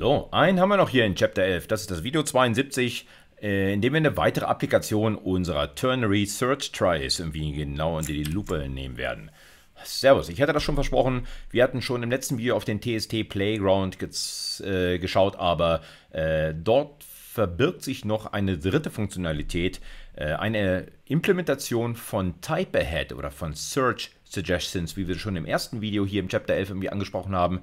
So, einen haben wir noch hier in Chapter 11. Das ist das Video 72, äh, in dem wir eine weitere Applikation unserer Ternary Search Tries irgendwie genau unter die Lupe nehmen werden. Servus, ich hatte das schon versprochen. Wir hatten schon im letzten Video auf den TST Playground äh, geschaut, aber äh, dort verbirgt sich noch eine dritte Funktionalität, äh, eine Implementation von Type Ahead oder von Search Suggestions, wie wir schon im ersten Video hier im Chapter 11 irgendwie angesprochen haben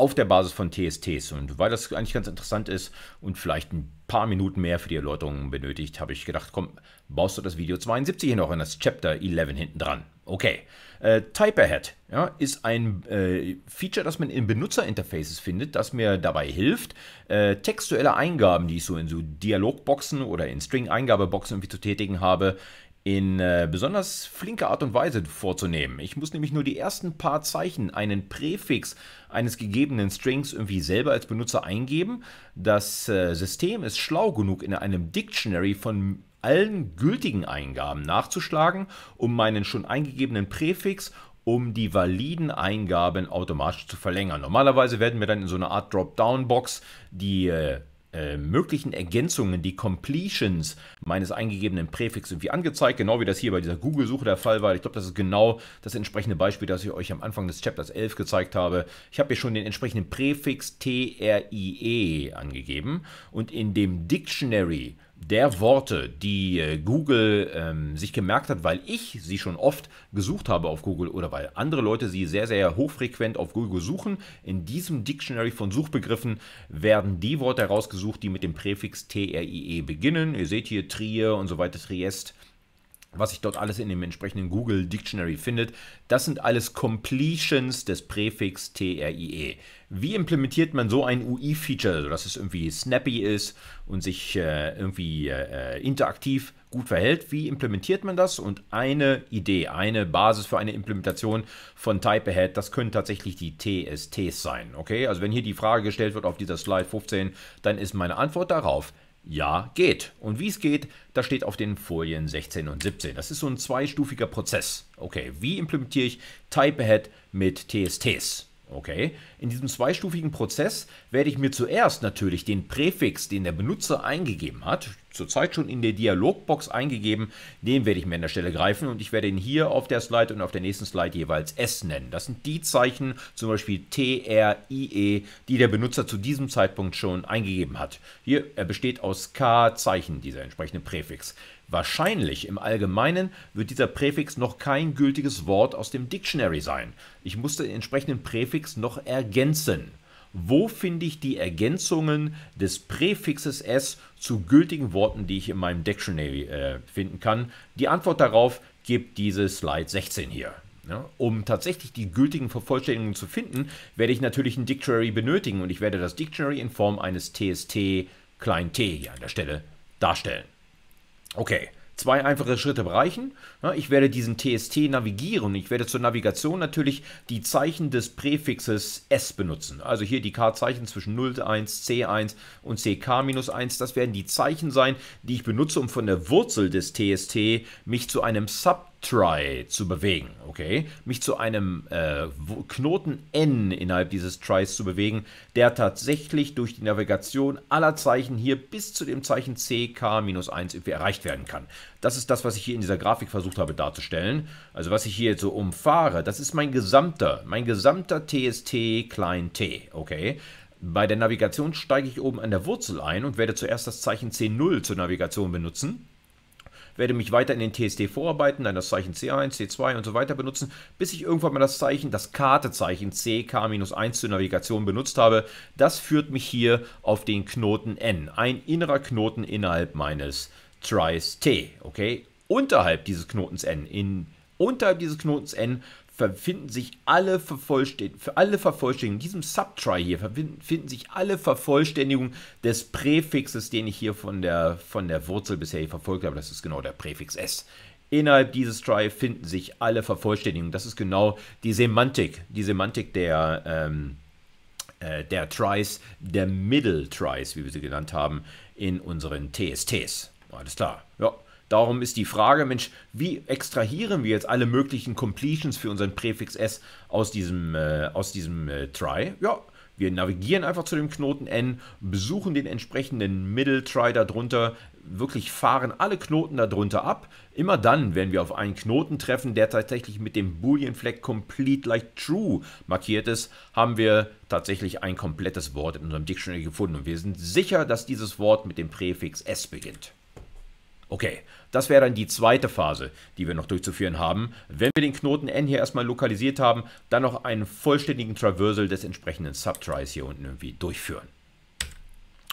auf der Basis von TSTs. Und weil das eigentlich ganz interessant ist und vielleicht ein paar Minuten mehr für die Erläuterung benötigt, habe ich gedacht, komm, baust du das Video 72 hier noch in das Chapter 11 hinten dran. Okay. Äh, Type Ahead ja, ist ein äh, Feature, das man in Benutzerinterfaces findet, das mir dabei hilft, äh, textuelle Eingaben, die ich so in so Dialogboxen oder in String-Eingabeboxen irgendwie zu tätigen habe, in äh, besonders flinker Art und Weise vorzunehmen. Ich muss nämlich nur die ersten paar Zeichen, einen Präfix eines gegebenen Strings irgendwie selber als Benutzer eingeben. Das äh, System ist schlau genug, in einem Dictionary von allen gültigen Eingaben nachzuschlagen, um meinen schon eingegebenen Präfix um die validen Eingaben automatisch zu verlängern. Normalerweise werden mir dann in so einer Art Dropdown-Box die äh, äh, möglichen Ergänzungen, die Completions meines eingegebenen Präfixes irgendwie angezeigt, genau wie das hier bei dieser Google-Suche der Fall war. Ich glaube, das ist genau das entsprechende Beispiel, das ich euch am Anfang des Chapters 11 gezeigt habe. Ich habe hier schon den entsprechenden Präfix TRIE angegeben und in dem Dictionary der Worte, die äh, Google ähm, sich gemerkt hat, weil ich sie schon oft gesucht habe auf Google oder weil andere Leute sie sehr, sehr hochfrequent auf Google suchen. In diesem Dictionary von Suchbegriffen werden die Worte herausgesucht, die mit dem Präfix TRIE beginnen. Ihr seht hier Trier und so weiter, Triest was sich dort alles in dem entsprechenden Google Dictionary findet, das sind alles Completions des Präfix TRIE. Wie implementiert man so ein UI-Feature, sodass es irgendwie snappy ist und sich äh, irgendwie äh, äh, interaktiv gut verhält? Wie implementiert man das? Und eine Idee, eine Basis für eine Implementation von Typeahead, das können tatsächlich die TSTs sein. Okay, also wenn hier die Frage gestellt wird auf dieser Slide 15, dann ist meine Antwort darauf ja, geht. Und wie es geht, das steht auf den Folien 16 und 17. Das ist so ein zweistufiger Prozess. Okay, wie implementiere ich Type Ahead mit TSTs? Okay, in diesem zweistufigen Prozess werde ich mir zuerst natürlich den Präfix, den der Benutzer eingegeben hat, zurzeit schon in der Dialogbox eingegeben, den werde ich mir an der Stelle greifen und ich werde ihn hier auf der Slide und auf der nächsten Slide jeweils S nennen. Das sind die Zeichen, zum Beispiel T, R, I, E, die der Benutzer zu diesem Zeitpunkt schon eingegeben hat. Hier, er besteht aus K Zeichen, dieser entsprechende Präfix. Wahrscheinlich im Allgemeinen wird dieser Präfix noch kein gültiges Wort aus dem Dictionary sein. Ich muss den entsprechenden Präfix noch ergänzen. Wo finde ich die Ergänzungen des Präfixes s zu gültigen Worten, die ich in meinem Dictionary äh, finden kann? Die Antwort darauf gibt diese Slide 16 hier. Ja, um tatsächlich die gültigen Vervollständigungen zu finden, werde ich natürlich ein Dictionary benötigen und ich werde das Dictionary in Form eines TST klein t hier an der Stelle darstellen. Okay. Zwei einfache Schritte bereichen. Ich werde diesen TST navigieren. Ich werde zur Navigation natürlich die Zeichen des Präfixes S benutzen. Also hier die K-Zeichen zwischen 0, 1, C1 und CK-1. Das werden die Zeichen sein, die ich benutze, um von der Wurzel des TST mich zu einem Sub Try zu bewegen, okay? Mich zu einem äh, Knoten N innerhalb dieses Tries zu bewegen, der tatsächlich durch die Navigation aller Zeichen hier bis zu dem Zeichen CK-1 irgendwie erreicht werden kann. Das ist das, was ich hier in dieser Grafik versucht habe darzustellen. Also was ich hier jetzt so umfahre, das ist mein gesamter, mein gesamter TST klein t, okay? Bei der Navigation steige ich oben an der Wurzel ein und werde zuerst das Zeichen C0 zur Navigation benutzen werde mich weiter in den TSD vorarbeiten, dann das Zeichen C1, C2 und so weiter benutzen, bis ich irgendwann mal das Zeichen, das Kartezeichen CK-1 zur Navigation benutzt habe. Das führt mich hier auf den Knoten N, ein innerer Knoten innerhalb meines Tries T, okay? Unterhalb dieses Knotens N, in, unterhalb dieses Knotens N verfinden sich alle Vervollständigungen, für alle Vervollständigungen, in diesem Subtry hier finden sich alle Vervollständigungen des Präfixes, den ich hier von der, von der Wurzel bisher verfolgt habe. Das ist genau der Präfix S. Innerhalb dieses Try finden sich alle Vervollständigungen. Das ist genau die Semantik, die Semantik der, ähm, äh, der Tries, der Middle Tries, wie wir sie genannt haben, in unseren TSTs. Alles klar. Ja. Darum ist die Frage, Mensch, wie extrahieren wir jetzt alle möglichen Completions für unseren Präfix S aus diesem, äh, aus diesem äh, Try? Ja, wir navigieren einfach zu dem Knoten N, besuchen den entsprechenden Middle Try darunter, wirklich fahren alle Knoten darunter ab. Immer dann, wenn wir auf einen Knoten treffen, der tatsächlich mit dem Boolean Flag Complete Like True markiert ist, haben wir tatsächlich ein komplettes Wort in unserem Dictionary gefunden und wir sind sicher, dass dieses Wort mit dem Präfix S beginnt. Okay, das wäre dann die zweite Phase, die wir noch durchzuführen haben. Wenn wir den Knoten N hier erstmal lokalisiert haben, dann noch einen vollständigen Traversal des entsprechenden Subtries hier unten irgendwie durchführen.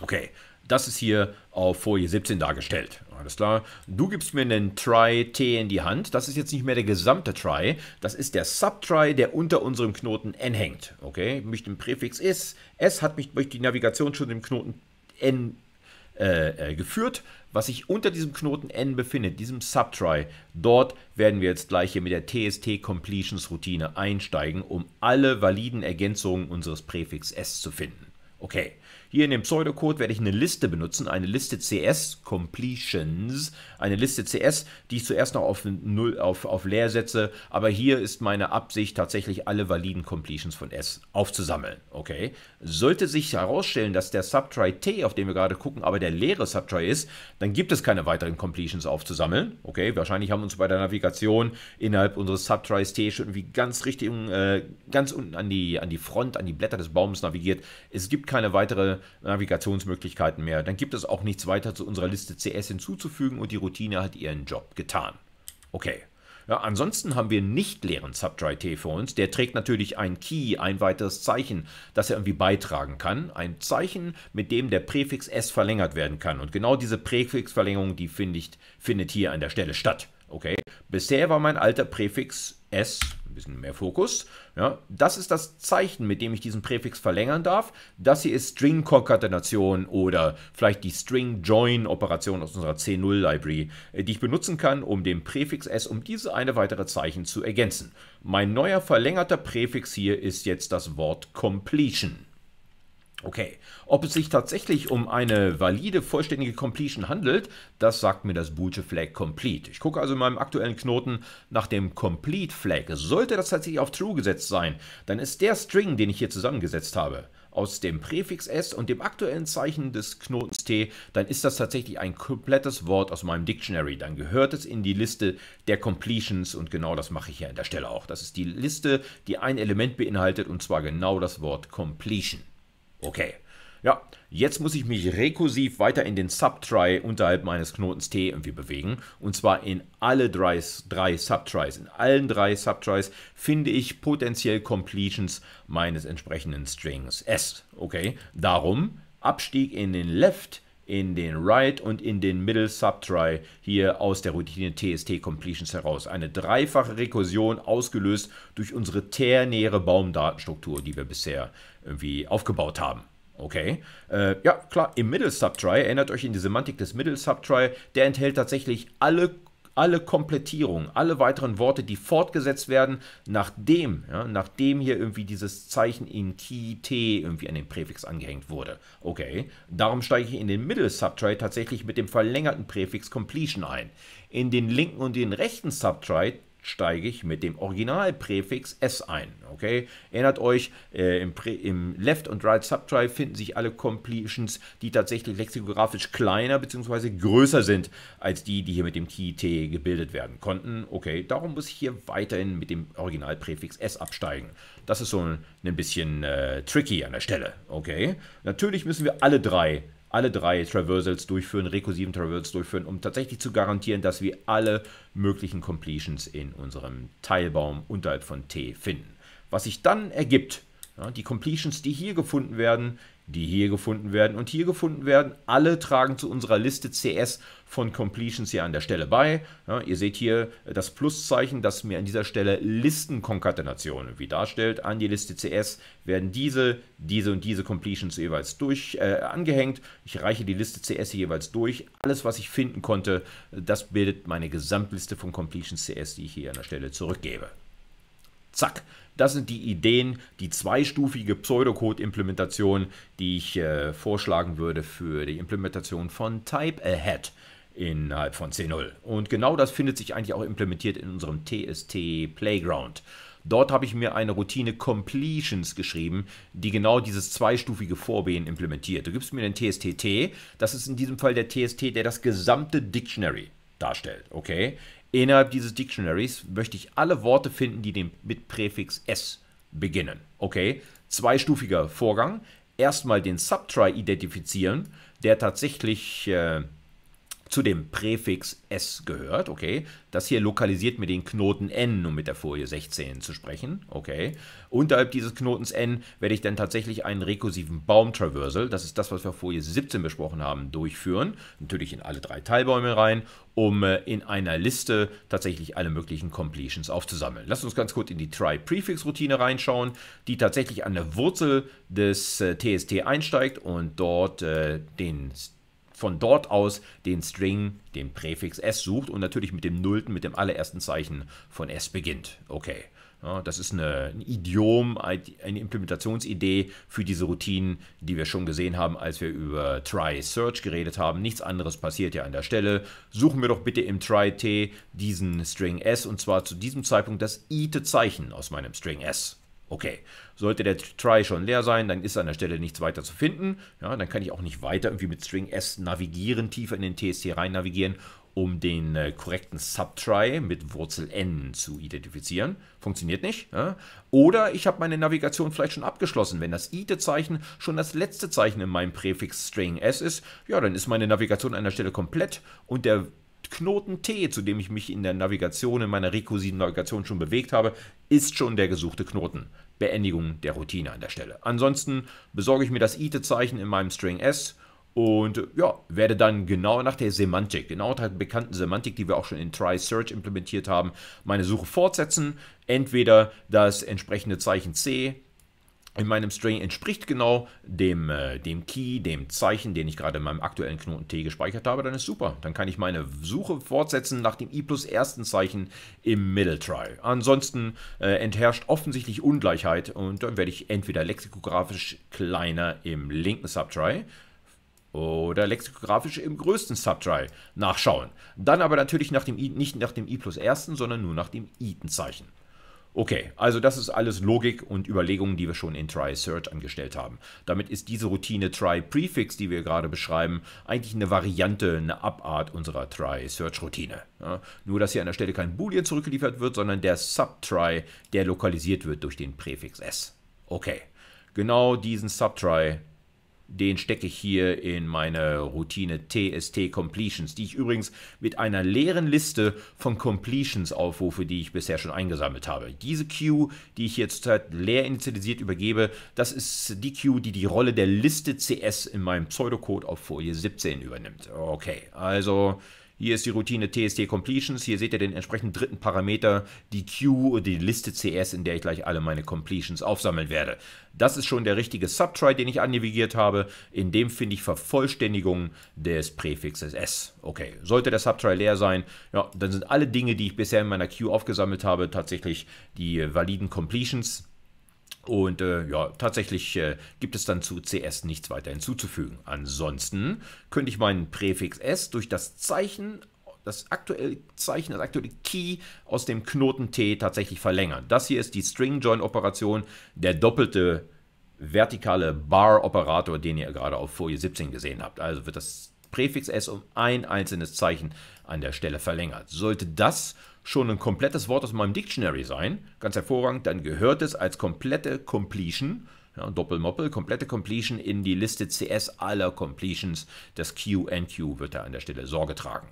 Okay, das ist hier auf Folie 17 dargestellt. Alles klar. Du gibst mir einen Try T in die Hand. Das ist jetzt nicht mehr der gesamte Try. Das ist der Subtry, der unter unserem Knoten N hängt. Okay, mit dem Präfix ist. S hat mich durch die Navigation schon dem Knoten N äh, äh, geführt, was sich unter diesem Knoten N befindet, diesem Subtry. Dort werden wir jetzt gleich hier mit der TST Completions Routine einsteigen, um alle validen Ergänzungen unseres Präfix S zu finden. Okay. Hier in dem Pseudocode werde ich eine Liste benutzen, eine Liste CS Completions, eine Liste CS, die ich zuerst noch auf, null, auf, auf leer setze, aber hier ist meine Absicht tatsächlich alle validen Completions von S aufzusammeln, okay? Sollte sich herausstellen, dass der Subtry T, auf den wir gerade gucken, aber der leere Subtry ist, dann gibt es keine weiteren Completions aufzusammeln, okay? Wahrscheinlich haben uns bei der Navigation innerhalb unseres Subtries T schon irgendwie ganz Richtung, äh, ganz unten an die, an die Front, an die Blätter des Baumes navigiert. Es gibt keine weitere Navigationsmöglichkeiten mehr. Dann gibt es auch nichts weiter zu unserer Liste CS hinzuzufügen und die Routine hat ihren Job getan. Okay. Ja, ansonsten haben wir nicht leeren Subtry-T für uns. Der trägt natürlich ein Key, ein weiteres Zeichen, das er irgendwie beitragen kann. Ein Zeichen, mit dem der Präfix S verlängert werden kann. Und genau diese Präfixverlängerung, die findet, findet hier an der Stelle statt. Okay? Bisher war mein alter Präfix S, ein bisschen mehr Fokus. Ja, das ist das Zeichen, mit dem ich diesen Präfix verlängern darf. Das hier ist String-Konkatenation oder vielleicht die String-Join-Operation aus unserer C0-Library, äh, die ich benutzen kann, um den Präfix S um diese eine weitere Zeichen zu ergänzen. Mein neuer verlängerter Präfix hier ist jetzt das Wort Completion. Okay, ob es sich tatsächlich um eine valide, vollständige Completion handelt, das sagt mir das Boolsche Flag Complete. Ich gucke also in meinem aktuellen Knoten nach dem Complete Flag. Sollte das tatsächlich auf True gesetzt sein, dann ist der String, den ich hier zusammengesetzt habe, aus dem Präfix S und dem aktuellen Zeichen des Knotens T, dann ist das tatsächlich ein komplettes Wort aus meinem Dictionary. Dann gehört es in die Liste der Completions und genau das mache ich hier an der Stelle auch. Das ist die Liste, die ein Element beinhaltet und zwar genau das Wort Completion. Okay. Ja, jetzt muss ich mich rekursiv weiter in den Subtry unterhalb meines Knotens T irgendwie bewegen. Und zwar in alle drei, drei Subtries. In allen drei Subtries finde ich potenziell Completions meines entsprechenden Strings S. Okay, darum Abstieg in den Left, in den Right und in den Middle Subtry hier aus der Routine TST Completions heraus. Eine dreifache Rekursion ausgelöst durch unsere ternäre Baumdatenstruktur, die wir bisher irgendwie aufgebaut haben. Okay. Äh, ja, klar, im Middle Subtry, erinnert euch in die Semantik des Middle Subtry, der enthält tatsächlich alle, alle Komplettierungen, alle weiteren Worte, die fortgesetzt werden, nachdem, ja, nachdem hier irgendwie dieses Zeichen in Ki, T irgendwie an den Präfix angehängt wurde. Okay. Darum steige ich in den Middle Subtry tatsächlich mit dem verlängerten Präfix Completion ein. In den linken und den rechten Subtry steige ich mit dem Originalpräfix S ein. Okay? Erinnert euch, äh, im, im, Left- und Right-Subtree finden sich alle Completions, die tatsächlich lexikografisch kleiner bzw. größer sind als die, die hier mit dem TT gebildet werden konnten. Okay, darum muss ich hier weiterhin mit dem Originalpräfix S absteigen. Das ist so ein, ein bisschen äh, tricky an der Stelle. Okay? Natürlich müssen wir alle drei alle drei Traversals durchführen, rekursiven Traversals durchführen, um tatsächlich zu garantieren, dass wir alle möglichen Completions in unserem Teilbaum unterhalb von T finden. Was sich dann ergibt, ja, die Completions, die hier gefunden werden, die hier gefunden werden und hier gefunden werden. Alle tragen zu unserer Liste CS von Completions hier an der Stelle bei. Ja, ihr seht hier das Pluszeichen, das mir an dieser Stelle Listenkonkatenationen wie darstellt. An die Liste CS werden diese, diese und diese Completions jeweils durch äh, angehängt. Ich reiche die Liste CS jeweils durch. Alles, was ich finden konnte, das bildet meine Gesamtliste von Completions CS, die ich hier an der Stelle zurückgebe. Zack. Das sind die Ideen, die zweistufige Pseudocode-Implementation, die ich äh, vorschlagen würde für die Implementation von Type Ahead innerhalb von C0. Und genau das findet sich eigentlich auch implementiert in unserem TST Playground. Dort habe ich mir eine Routine Completions geschrieben, die genau dieses zweistufige Vorgehen implementiert. Du gibst mir den TSTT, das ist in diesem Fall der TST, der das gesamte Dictionary darstellt, okay? Innerhalb dieses Dictionaries möchte ich alle Worte finden, die mit Präfix S beginnen. Okay, zweistufiger Vorgang. Erstmal den Subtry identifizieren, der tatsächlich äh, zu dem Präfix S gehört, okay. Das hier lokalisiert mir den Knoten N, um mit der Folie 16 zu sprechen, okay. Unterhalb dieses Knotens N werde ich dann tatsächlich einen rekursiven Baumtraversal, das ist das, was wir Folie 17 besprochen haben, durchführen. Natürlich in alle drei Teilbäume rein, um äh, in einer Liste tatsächlich alle möglichen Completions aufzusammeln. Lass uns ganz kurz in die Try-Prefix-Routine reinschauen, die tatsächlich an der Wurzel des TST äh, einsteigt und dort äh, den von dort aus den String, den Präfix s sucht und natürlich mit dem Nullten, mit dem allerersten Zeichen von s beginnt. Okay. Ja, das ist eine, ein Idiom, eine Implementationsidee für diese Routinen, die wir schon gesehen haben, als wir über Try Search geredet haben. Nichts anderes passiert ja an der Stelle. Suchen wir doch bitte im Try T diesen String S und zwar zu diesem Zeitpunkt das i-te Zeichen aus meinem String S. Okay, sollte der Try schon leer sein, dann ist an der Stelle nichts weiter zu finden. Ja, dann kann ich auch nicht weiter irgendwie mit String S navigieren, tiefer in den TST rein navigieren, um den äh, korrekten Subtry mit Wurzel N zu identifizieren. Funktioniert nicht. Ja? Oder ich habe meine Navigation vielleicht schon abgeschlossen. Wenn das ite-Zeichen schon das letzte Zeichen in meinem Präfix String S ist, ja, dann ist meine Navigation an der Stelle komplett und der Knoten T, zu dem ich mich in der Navigation, in meiner rekursiven Navigation schon bewegt habe, ist schon der gesuchte Knoten. Beendigung der Routine an der Stelle. Ansonsten besorge ich mir das Ite-Zeichen in meinem String S und ja, werde dann genau nach der Semantik, genau nach der bekannten Semantik, die wir auch schon in Try Search implementiert haben, meine Suche fortsetzen. Entweder das entsprechende Zeichen C in meinem String entspricht genau dem, äh, dem Key, dem Zeichen, den ich gerade in meinem aktuellen Knoten T gespeichert habe, dann ist super. Dann kann ich meine Suche fortsetzen nach dem i plus ersten Zeichen im Middle Try. Ansonsten äh, entherrscht offensichtlich Ungleichheit und dann werde ich entweder lexikografisch kleiner im linken Subtry oder lexikografisch im größten Subtry nachschauen. Dann aber natürlich nach dem I, nicht nach dem i plus ersten, sondern nur nach dem i Zeichen. Okay, also das ist alles Logik und Überlegungen, die wir schon in Try Search angestellt haben. Damit ist diese Routine Try Prefix, die wir gerade beschreiben, eigentlich eine Variante, eine Abart unserer Try Search Routine. Ja, nur, dass hier an der Stelle kein Boolean zurückgeliefert wird, sondern der Subtry, der lokalisiert wird durch den Präfix s. Okay, genau diesen Subtry den stecke ich hier in meine Routine TST Completions, die ich übrigens mit einer leeren Liste von Completions aufrufe, die ich bisher schon eingesammelt habe. Diese Queue, die ich jetzt leer initialisiert übergebe, das ist die Queue, die die Rolle der Liste CS in meinem Pseudocode auf Folie 17 übernimmt. Okay, also hier ist die Routine TST Completions. Hier seht ihr den entsprechenden dritten Parameter, die Queue oder die Liste CS, in der ich gleich alle meine Completions aufsammeln werde. Das ist schon der richtige Subtry, den ich annavigiert habe. In dem finde ich Vervollständigung des Präfixes S. Okay, sollte der Subtry leer sein, ja, dann sind alle Dinge, die ich bisher in meiner Queue aufgesammelt habe, tatsächlich die validen Completions. Und äh, ja, tatsächlich äh, gibt es dann zu CS nichts weiter hinzuzufügen. Ansonsten könnte ich meinen Präfix S durch das Zeichen, das aktuelle Zeichen, das aktuelle Key aus dem Knoten T tatsächlich verlängern. Das hier ist die String-Join-Operation, der doppelte vertikale Bar-Operator, den ihr gerade auf Folie 17 gesehen habt. Also wird das Präfix S um ein einzelnes Zeichen an der Stelle verlängert. Sollte das schon ein komplettes Wort aus meinem Dictionary sein, ganz hervorragend, dann gehört es als komplette Completion, ja, Doppelmoppel, komplette Completion in die Liste CS aller Completions. Das QNQ wird da an der Stelle Sorge tragen.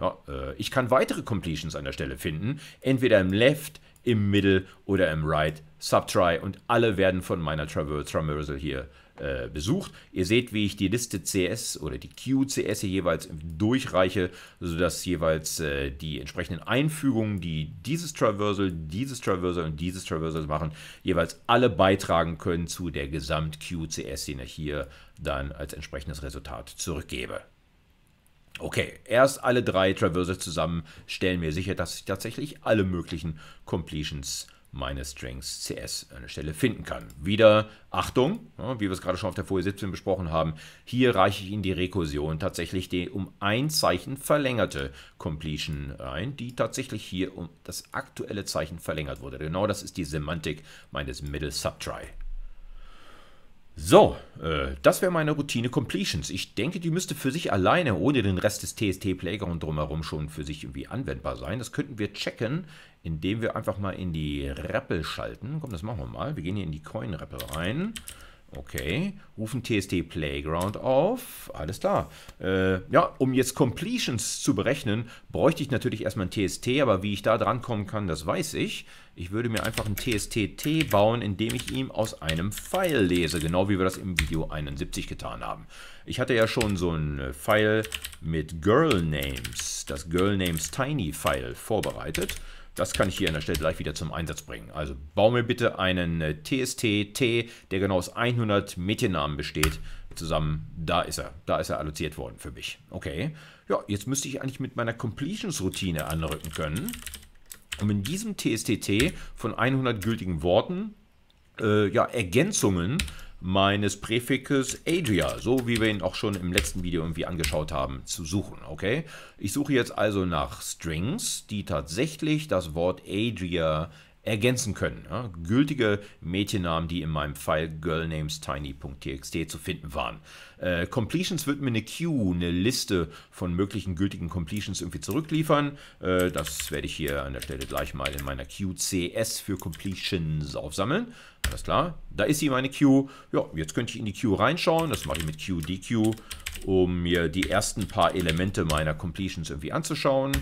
Ja, äh, ich kann weitere Completions an der Stelle finden, entweder im Left, im Middle oder im Right Subtry und alle werden von meiner Traversal hier äh, besucht. Ihr seht, wie ich die Liste CS oder die QCS jeweils durchreiche, sodass jeweils äh, die entsprechenden Einfügungen, die dieses Traversal, dieses Traversal und dieses Traversal machen, jeweils alle beitragen können zu der Gesamt-QCS, den ich hier dann als entsprechendes Resultat zurückgebe. Okay, erst alle drei Traversals zusammen stellen mir sicher, dass ich tatsächlich alle möglichen Completions meine Strings CS an der Stelle finden kann. Wieder Achtung, wie wir es gerade schon auf der Folie 17 besprochen haben, hier reiche ich in die Rekursion tatsächlich die um ein Zeichen verlängerte Completion ein, die tatsächlich hier um das aktuelle Zeichen verlängert wurde. Genau das ist die Semantik meines Middle Subtry. So, äh, das wäre meine Routine Completions. Ich denke, die müsste für sich alleine, ohne den Rest des TST Playground drumherum, schon für sich irgendwie anwendbar sein. Das könnten wir checken, indem wir einfach mal in die Rappel schalten. Komm, das machen wir mal. Wir gehen hier in die Coin Rappel rein. Okay, rufen TST Playground auf. Alles klar. Äh, ja, um jetzt Completions zu berechnen, bräuchte ich natürlich erstmal ein TST, aber wie ich da dran kommen kann, das weiß ich. Ich würde mir einfach ein TST-T bauen, indem ich ihm aus einem File lese, genau wie wir das im Video 71 getan haben. Ich hatte ja schon so ein äh, File mit Girl Names, das Girl Names Tiny File vorbereitet. Das kann ich hier an der Stelle gleich wieder zum Einsatz bringen. Also baue mir bitte einen TST-T, äh, der genau aus 100 Mädchennamen besteht, zusammen. Da ist er. Da ist er alloziert worden für mich. Okay. Ja, jetzt müsste ich eigentlich mit meiner Completions-Routine anrücken können, um in diesem TSTT von 100 gültigen Worten, äh, ja, Ergänzungen meines Präfixes Adria, so wie wir ihn auch schon im letzten Video irgendwie angeschaut haben, zu suchen, okay? Ich suche jetzt also nach Strings, die tatsächlich das Wort Adria ergänzen können. Ja, gültige Mädchennamen, die in meinem File girlnamestiny.txt zu finden waren. Äh, completions wird mir eine Queue, eine Liste von möglichen gültigen Completions irgendwie zurückliefern. Äh, das werde ich hier an der Stelle gleich mal in meiner Queue CS für Completions aufsammeln. Alles klar, da ist sie meine Queue. Ja, jetzt könnte ich in die Queue reinschauen. Das mache ich mit QDQ, um mir die ersten paar Elemente meiner Completions irgendwie anzuschauen.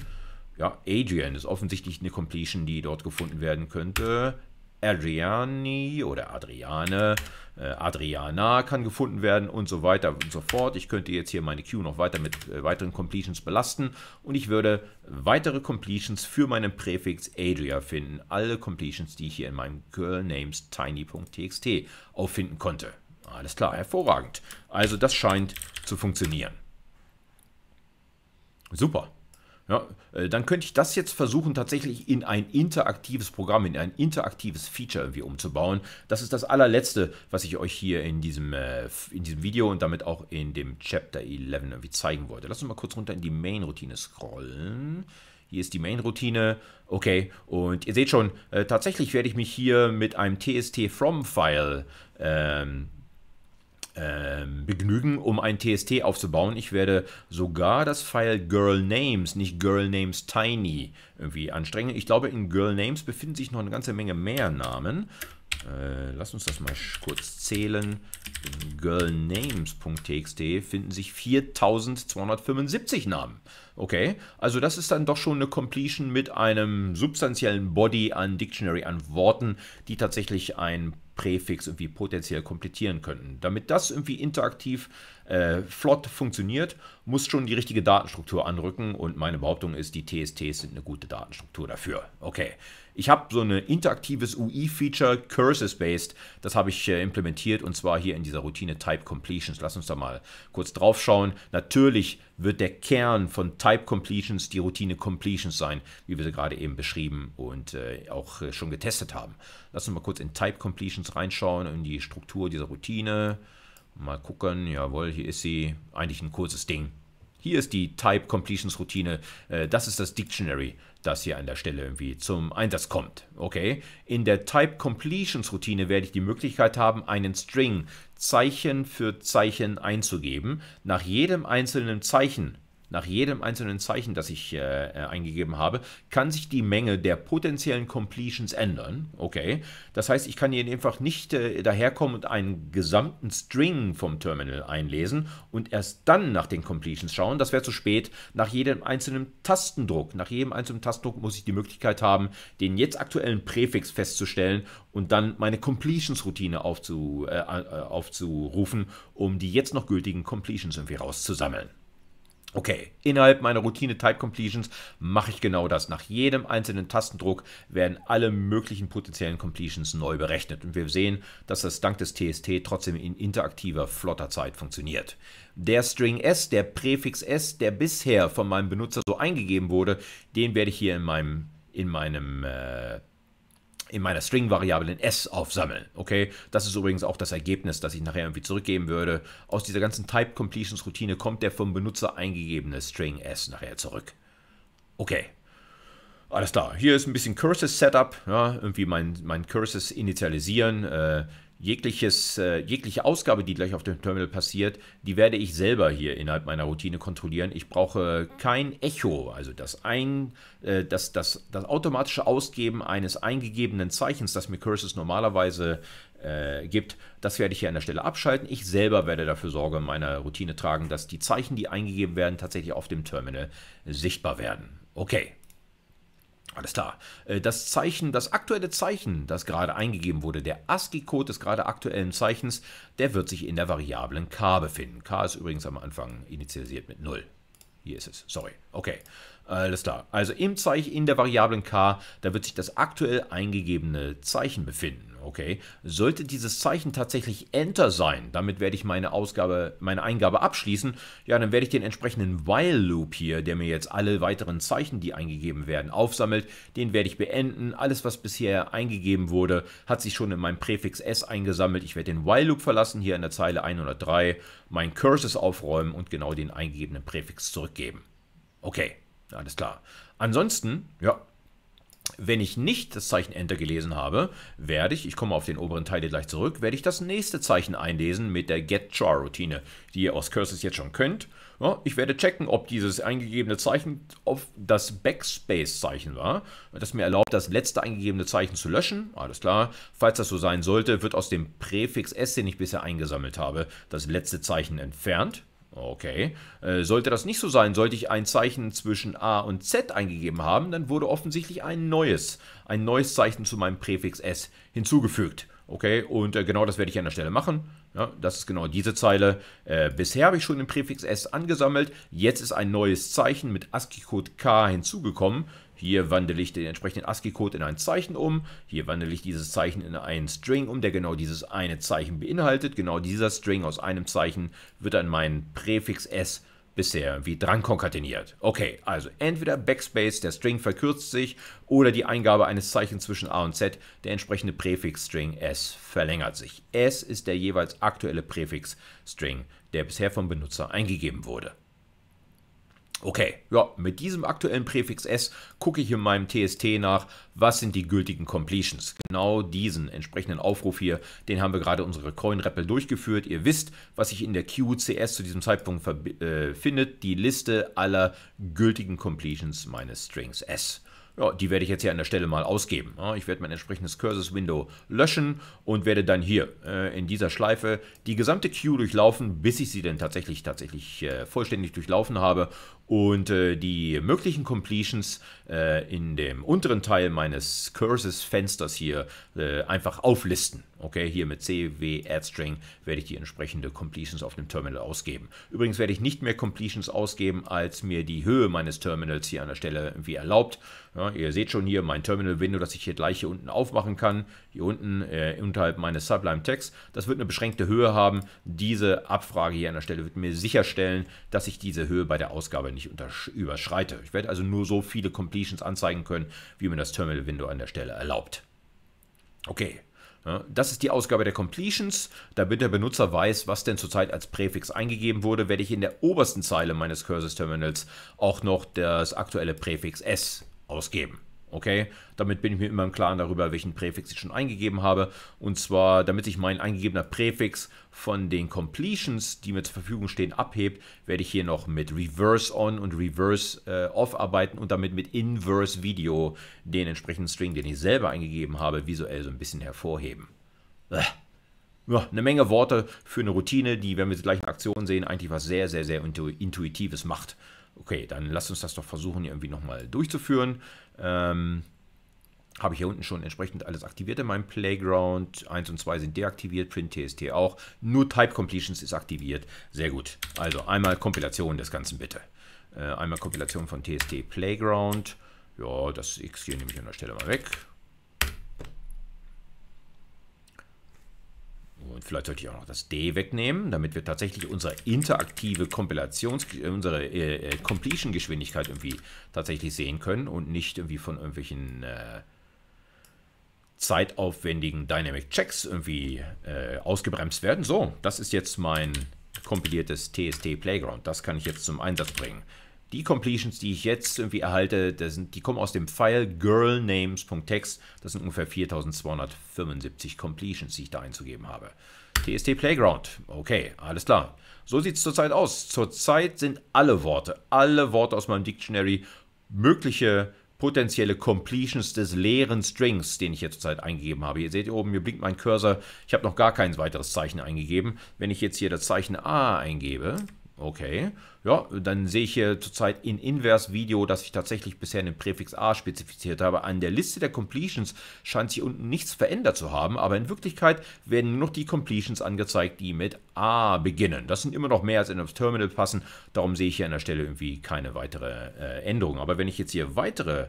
Ja, Adrian ist offensichtlich eine Completion, die dort gefunden werden könnte. Adriani oder Adriane, äh Adriana kann gefunden werden und so weiter und so fort. Ich könnte jetzt hier meine Queue noch weiter mit äh, weiteren Completions belasten und ich würde weitere Completions für meinen Präfix Adria finden. Alle Completions, die ich hier in meinem girlnamestiny.txt auffinden konnte. Alles klar, hervorragend. Also das scheint zu funktionieren. Super. Ja, äh, dann könnte ich das jetzt versuchen, tatsächlich in ein interaktives Programm, in ein interaktives Feature irgendwie umzubauen. Das ist das allerletzte, was ich euch hier in diesem, äh, in diesem Video und damit auch in dem Chapter 11 irgendwie zeigen wollte. Lass uns mal kurz runter in die Main-Routine scrollen. Hier ist die Main-Routine. Okay, und ihr seht schon, äh, tatsächlich werde ich mich hier mit einem TST-From-File ähm, ähm, begnügen, um ein TST aufzubauen. Ich werde sogar das File Girl Names, nicht Girl Names Tiny, irgendwie anstrengen. Ich glaube, in Girl Names befinden sich noch eine ganze Menge mehr Namen. Äh, lass uns das mal kurz zählen. In girlnames.txt finden sich 4275 Namen. Okay, also das ist dann doch schon eine Completion mit einem substanziellen Body an Dictionary, an Worten, die tatsächlich ein Präfix irgendwie potenziell komplettieren könnten. Damit das irgendwie interaktiv äh, flott funktioniert, muss schon die richtige Datenstruktur anrücken und meine Behauptung ist, die TSTs sind eine gute Datenstruktur dafür. Okay, ich habe so ein interaktives UI-Feature, Curses-based, das habe ich äh, implementiert und zwar hier in dieser Routine Type Completions. Lass uns da mal kurz drauf schauen. Natürlich wird der Kern von Type Completions die Routine Completions sein, wie wir sie gerade eben beschrieben und äh, auch äh, schon getestet haben. Lass uns mal kurz in Type Completions reinschauen, in die Struktur dieser Routine. Mal gucken, jawohl, hier ist sie. Eigentlich ein kurzes Ding. Hier ist die Type Completions Routine. Das ist das Dictionary das hier an der Stelle irgendwie zum Einsatz kommt. Okay? In der Type Completions Routine werde ich die Möglichkeit haben, einen String Zeichen für Zeichen einzugeben. Nach jedem einzelnen Zeichen nach jedem einzelnen Zeichen, das ich äh, äh, eingegeben habe, kann sich die Menge der potenziellen Completions ändern. Okay, das heißt, ich kann hier einfach nicht äh, daherkommen und einen gesamten String vom Terminal einlesen und erst dann nach den Completions schauen. Das wäre zu spät. Nach jedem einzelnen Tastendruck, nach jedem einzelnen Tastendruck muss ich die Möglichkeit haben, den jetzt aktuellen Präfix festzustellen und dann meine Completions-Routine aufzu, äh, äh aufzurufen, um die jetzt noch gültigen Completions irgendwie rauszusammeln. Okay, innerhalb meiner Routine Type Completions mache ich genau das. Nach jedem einzelnen Tastendruck werden alle möglichen potenziellen Completions neu berechnet und wir sehen, dass das dank des TST trotzdem in interaktiver, flotter Zeit funktioniert. Der String S, der Präfix S, der bisher von meinem Benutzer so eingegeben wurde, den werde ich hier in meinem, in meinem äh, in meiner String-Variable in S aufsammeln. Okay, das ist übrigens auch das Ergebnis, das ich nachher irgendwie zurückgeben würde. Aus dieser ganzen Type-Completions-Routine kommt der vom Benutzer eingegebene String S nachher zurück. Okay. Alles klar, hier ist ein bisschen Curses Setup, ja, irgendwie mein, mein Curses initialisieren, äh, jegliches, äh, jegliche Ausgabe, die gleich auf dem Terminal passiert, die werde ich selber hier innerhalb meiner Routine kontrollieren. Ich brauche kein Echo, also das, ein, äh, das, das, das automatische Ausgeben eines eingegebenen Zeichens, das mir Curses normalerweise äh, gibt, das werde ich hier an der Stelle abschalten. Ich selber werde dafür Sorge in meiner Routine tragen, dass die Zeichen, die eingegeben werden, tatsächlich auf dem Terminal sichtbar werden. Okay, alles klar. Äh, das Zeichen, das aktuelle Zeichen, das gerade eingegeben wurde, der ASCII-Code des gerade aktuellen Zeichens, der wird sich in der Variablen k befinden. k ist übrigens am Anfang initialisiert mit 0. Hier ist es. Sorry. Okay. Alles klar. Also im Zeichen in der Variablen k, da wird sich das aktuell eingegebene Zeichen befinden okay? Sollte dieses Zeichen tatsächlich Enter sein, damit werde ich meine Ausgabe, meine Eingabe abschließen, ja, dann werde ich den entsprechenden While Loop hier, der mir jetzt alle weiteren Zeichen, die eingegeben werden, aufsammelt, den werde ich beenden. Alles, was bisher eingegeben wurde, hat sich schon in meinem Präfix S eingesammelt. Ich werde den While Loop verlassen, hier in der Zeile 103, mein Curses aufräumen und genau den eingegebenen Präfix zurückgeben. Okay, alles klar. Ansonsten, ja, wenn ich nicht das Zeichen Enter gelesen habe, werde ich, ich komme auf den oberen Teil hier gleich zurück, werde ich das nächste Zeichen einlesen mit der GetChar-Routine, die ihr aus Curses jetzt schon könnt. Ja, ich werde checken, ob dieses eingegebene Zeichen auf das Backspace-Zeichen war, das mir erlaubt, das letzte eingegebene Zeichen zu löschen. Alles klar. Falls das so sein sollte, wird aus dem Präfix S, den ich bisher eingesammelt habe, das letzte Zeichen entfernt. Okay. Äh, sollte das nicht so sein, sollte ich ein Zeichen zwischen A und Z eingegeben haben, dann wurde offensichtlich ein neues, ein neues Zeichen zu meinem Präfix S hinzugefügt. Okay, und äh, genau das werde ich an der Stelle machen. Ja, das ist genau diese Zeile. Äh, bisher habe ich schon den Präfix S angesammelt. Jetzt ist ein neues Zeichen mit ASCII-Code K hinzugekommen. Hier wandle ich den entsprechenden ASCII-Code in ein Zeichen um. Hier wandle ich dieses Zeichen in einen String um, der genau dieses eine Zeichen beinhaltet. Genau dieser String aus einem Zeichen wird an meinen Präfix s bisher wie dran konkateniert. Okay, also entweder Backspace, der String verkürzt sich, oder die Eingabe eines Zeichens zwischen A und Z, der entsprechende Präfix-String s verlängert sich. s ist der jeweils aktuelle Präfix-String, der bisher vom Benutzer eingegeben wurde. Okay, ja, mit diesem aktuellen Präfix S gucke ich in meinem TST nach, was sind die gültigen Completions. Genau diesen entsprechenden Aufruf hier, den haben wir gerade unsere Coin-Rappel durchgeführt. Ihr wisst, was sich in der QCS zu diesem Zeitpunkt äh, findet, die Liste aller gültigen Completions meines Strings S. Ja, die werde ich jetzt hier an der Stelle mal ausgeben. Ja, ich werde mein entsprechendes Curses-Window löschen und werde dann hier äh, in dieser Schleife die gesamte Queue durchlaufen, bis ich sie dann tatsächlich, tatsächlich äh, vollständig durchlaufen habe und äh, die möglichen Completions äh, in dem unteren Teil meines Curses-Fensters hier äh, einfach auflisten. Okay, hier mit CW String werde ich die entsprechende Completions auf dem Terminal ausgeben. Übrigens werde ich nicht mehr Completions ausgeben, als mir die Höhe meines Terminals hier an der Stelle irgendwie erlaubt. Ja, ihr seht schon hier mein Terminal-Window, das ich hier gleich hier unten aufmachen kann. Hier unten äh, unterhalb meines Sublime Text. Das wird eine beschränkte Höhe haben. Diese Abfrage hier an der Stelle wird mir sicherstellen, dass ich diese Höhe bei der Ausgabe nicht überschreite. Ich werde also nur so viele Completions anzeigen können, wie mir das Terminal-Window an der Stelle erlaubt. Okay das ist die Ausgabe der Completions, damit der Benutzer weiß, was denn zurzeit als Präfix eingegeben wurde, werde ich in der obersten Zeile meines Cursors Terminals auch noch das aktuelle Präfix S ausgeben. Okay, damit bin ich mir immer im Klaren darüber, welchen Präfix ich schon eingegeben habe. Und zwar, damit sich mein eingegebener Präfix von den Completions, die mir zur Verfügung stehen, abhebt, werde ich hier noch mit Reverse On und Reverse äh, Off arbeiten und damit mit Inverse Video den entsprechenden String, den ich selber eingegeben habe, visuell so ein bisschen hervorheben. Blech. Ja, eine Menge Worte für eine Routine, die, wenn wir sie gleich in Aktion sehen, eigentlich was sehr, sehr, sehr Intuitives macht. Okay, dann lasst uns das doch versuchen, irgendwie nochmal durchzuführen. Ähm, habe ich hier unten schon entsprechend alles aktiviert in meinem Playground. 1 und 2 sind deaktiviert, Print TST auch. Nur Type Completions ist aktiviert. Sehr gut. Also einmal Kompilation des Ganzen bitte. Äh, einmal Kompilation von TST Playground. Ja, das X hier nehme ich an der Stelle mal weg. Und vielleicht sollte ich auch noch das D wegnehmen, damit wir tatsächlich unsere interaktive Kompilations, unsere äh, äh, Completion-Geschwindigkeit irgendwie tatsächlich sehen können und nicht irgendwie von irgendwelchen äh, zeitaufwendigen Dynamic Checks irgendwie äh, ausgebremst werden. So, das ist jetzt mein kompiliertes TST Playground. Das kann ich jetzt zum Einsatz bringen. Die Completions, die ich jetzt irgendwie erhalte, sind, die kommen aus dem File girlnames.txt. Das sind ungefähr 4275 Completions, die ich da einzugeben habe. TST Playground. Okay, alles klar. So sieht es zurzeit aus. Zurzeit sind alle Worte, alle Worte aus meinem Dictionary mögliche potenzielle Completions des leeren Strings, den ich jetzt zurzeit eingegeben habe. Ihr seht hier oben, mir blinkt mein Cursor. Ich habe noch gar kein weiteres Zeichen eingegeben. Wenn ich jetzt hier das Zeichen A eingebe, okay, ja, dann sehe ich hier zurzeit in Inverse Video, dass ich tatsächlich bisher einen Präfix A spezifiziert habe. An der Liste der Completions scheint sich unten nichts verändert zu haben, aber in Wirklichkeit werden nur noch die Completions angezeigt, die mit A beginnen. Das sind immer noch mehr als in das Terminal passen, darum sehe ich hier an der Stelle irgendwie keine weitere äh, Änderung. Aber wenn ich jetzt hier weitere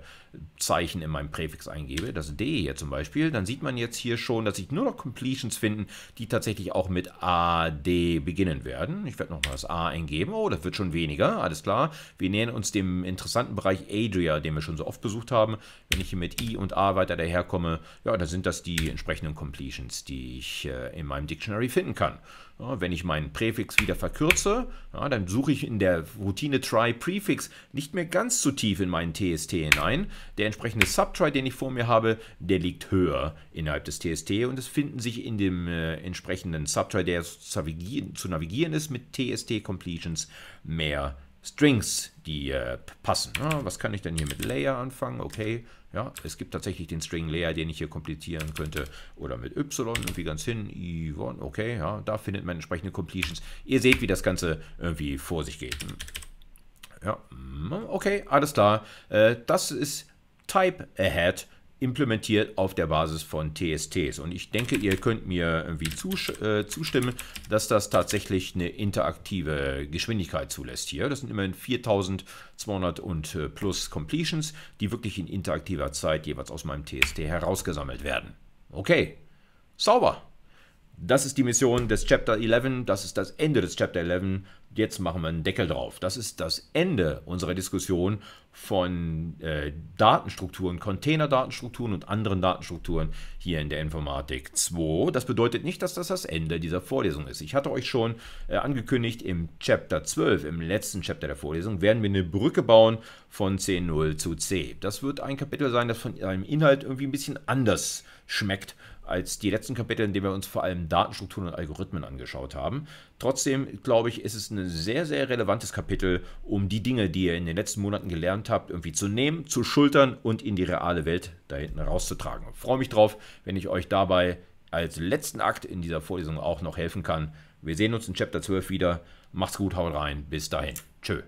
Zeichen in meinem Präfix eingebe, das D hier zum Beispiel, dann sieht man jetzt hier schon, dass ich nur noch Completions finden, die tatsächlich auch mit A, D beginnen werden. Ich werde nochmal das A eingeben. Oh, das wird schon schon weniger, alles klar. Wir nähern uns dem interessanten Bereich Adria, den wir schon so oft besucht haben. Wenn ich hier mit I und A weiter daherkomme, ja, dann sind das die entsprechenden Completions, die ich äh, in meinem Dictionary finden kann. Ja, wenn ich meinen Präfix wieder verkürze, ja, dann suche ich in der Routine try prefix nicht mehr ganz so tief in meinen TST hinein. Der entsprechende Subtry, den ich vor mir habe, der liegt höher innerhalb des TST und es finden sich in dem äh, entsprechenden Subtry, der zu navigieren, zu navigieren ist mit TST Completions, mehr Strings, die äh, passen. Ja, was kann ich denn hier mit Layer anfangen? Okay, ja, es gibt tatsächlich den String Layer, den ich hier komplizieren könnte. Oder mit Y irgendwie ganz hin. Yvonne, okay, ja, da findet man entsprechende Completions. Ihr seht, wie das Ganze irgendwie vor sich geht. Ja, mm, okay, alles klar. Äh, das ist Type Ahead implementiert auf der Basis von TSTs. Und ich denke, ihr könnt mir irgendwie äh, zustimmen, dass das tatsächlich eine interaktive Geschwindigkeit zulässt hier. Das sind immerhin 4200 und äh, plus Completions, die wirklich in interaktiver Zeit jeweils aus meinem TST herausgesammelt werden. Okay, sauber. Das ist die Mission des Chapter 11, das ist das Ende des Chapter 11 jetzt machen wir einen Deckel drauf. Das ist das Ende unserer Diskussion von äh, Datenstrukturen, Containerdatenstrukturen und anderen Datenstrukturen hier in der Informatik 2. Das bedeutet nicht, dass das das Ende dieser Vorlesung ist. Ich hatte euch schon äh, angekündigt, im Chapter 12, im letzten Chapter der Vorlesung, werden wir eine Brücke bauen von C0 zu C. Das wird ein Kapitel sein, das von seinem Inhalt irgendwie ein bisschen anders schmeckt als die letzten Kapitel, in denen wir uns vor allem Datenstrukturen und Algorithmen angeschaut haben. Trotzdem, glaube ich, ist es ein sehr, sehr relevantes Kapitel, um die Dinge, die ihr in den letzten Monaten gelernt habt, irgendwie zu nehmen, zu schultern und in die reale Welt da hinten rauszutragen. Ich freue mich drauf, wenn ich euch dabei als letzten Akt in dieser Vorlesung auch noch helfen kann. Wir sehen uns in Chapter 12 wieder. Macht's gut, haut rein. Bis dahin. Tschö.